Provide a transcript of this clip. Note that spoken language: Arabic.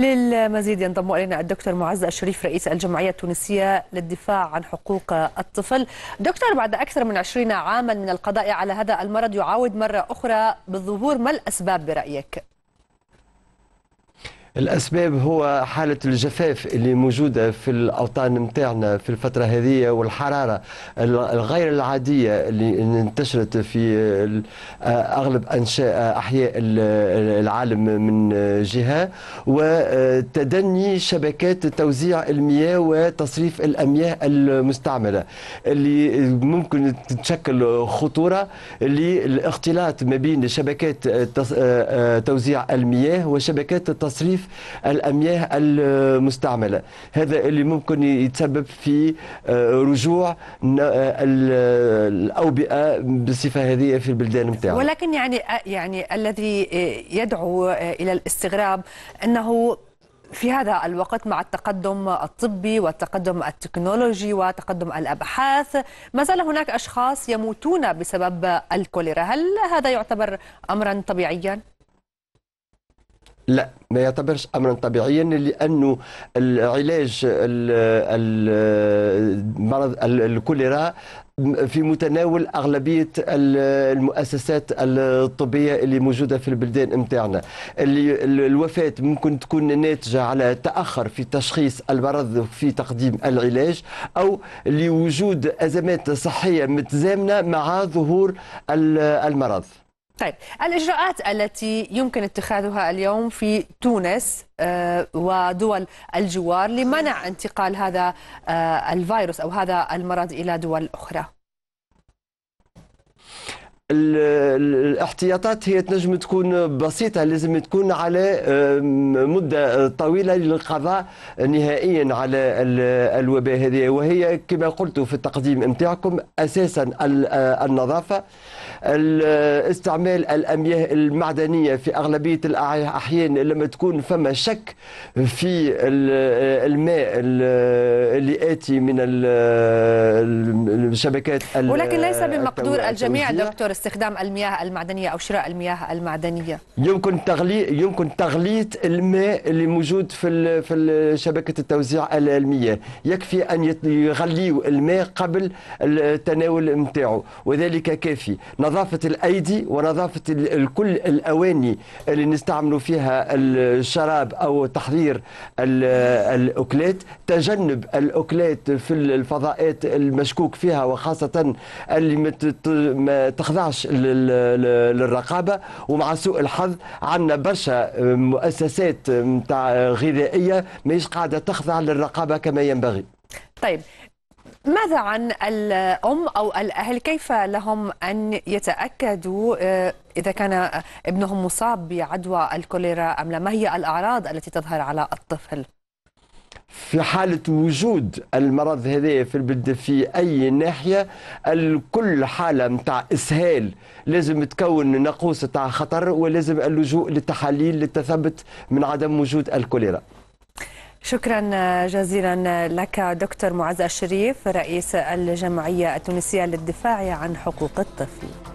للمزيد ينضم الينا الدكتور معز الشريف رئيس الجمعيه التونسيه للدفاع عن حقوق الطفل. دكتور بعد اكثر من 20 عاما من القضاء على هذا المرض يعاود مره اخرى بالظهور، ما الاسباب برايك؟ الاسباب هو حاله الجفاف اللي موجوده في الاوطان نتاعنا في الفتره هذه والحراره الغير العاديه اللي انتشرت في اغلب انشاء احياء العالم من جهه وتدني شبكات توزيع المياه وتصريف الامياه المستعمله اللي ممكن تشكل خطوره للاختلاط ما بين شبكات آه، آه، توزيع المياه وشبكات التصريف تنظيف المياه المستعمله هذا اللي ممكن يتسبب في آه، رجوع آه، الاوبئه بالصفه هذه في البلدان نتاعنا ولكن يعني آه، يعني الذي يدعو الى الاستغراب انه في هذا الوقت مع التقدم الطبي والتقدم التكنولوجي وتقدم الابحاث ما زال هناك اشخاص يموتون بسبب الكوليرا هل هذا يعتبر امرا طبيعيا لا ما يعتبرش امرا طبيعيا لانه العلاج المرض الكوليرا في متناول اغلبيه المؤسسات الطبيه اللي موجوده في البلدان نتاعنا الوفاه ممكن تكون ناتجه على تاخر في تشخيص المرض في تقديم العلاج او لوجود ازمات صحيه متزامنه مع ظهور المرض طيب الإجراءات التي يمكن اتخاذها اليوم في تونس آه، ودول الجوار لمنع انتقال هذا آه، الفيروس أو هذا المرض إلى دول أخرى الاحتياطات هي تنجم تكون بسيطة لازم تكون على مدة طويلة للقضاء نهائيا على الوباء هذه وهي كما قلت في التقديم نتاعكم أساسا النظافة استعمال الأمياه المعدنية في أغلبية الأحيان لما تكون فما شك في الماء اللي آتي من الشبكات ولكن ليس بمقدور الجميع دكتور استخدام المياه المعدنية أو شراء المياه المعدنية يمكن تغلي يمكن تغليط الماء اللي موجود في في شبكة التوزيع المياه يكفي أن يغليوا الماء قبل التناول نتاعو وذلك كافي نظافة الأيدي ونظافة كل الأواني اللي نستعملوا فيها الشراب أو تحضير الأكلات تجنب الأكلات في الفضاءات المشكوك فيها وخاصة اللي ما تخضعش تخضعش للرقابه ومع سوء الحظ عندنا برشا مؤسسات نتاع غذائيه ماهيش قاعده تخضع للرقابه كما ينبغي. طيب ماذا عن الأم أو الأهل كيف لهم أن يتأكدوا آه، إذا كان ابنهم مصاب بعدوى الكوليرا أم لا ما هي الأعراض التي تظهر على الطفل؟ في حالة وجود المرض هذا في البلد في أي ناحية الكل حالة متاع إسهال لازم تكون ناقوس تاع خطر ولازم اللجوء للتحاليل للتثبت من عدم وجود الكوليرا شكرا جزيلا لك دكتور معز الشريف رئيس الجمعية التونسية للدفاع عن حقوق الطفل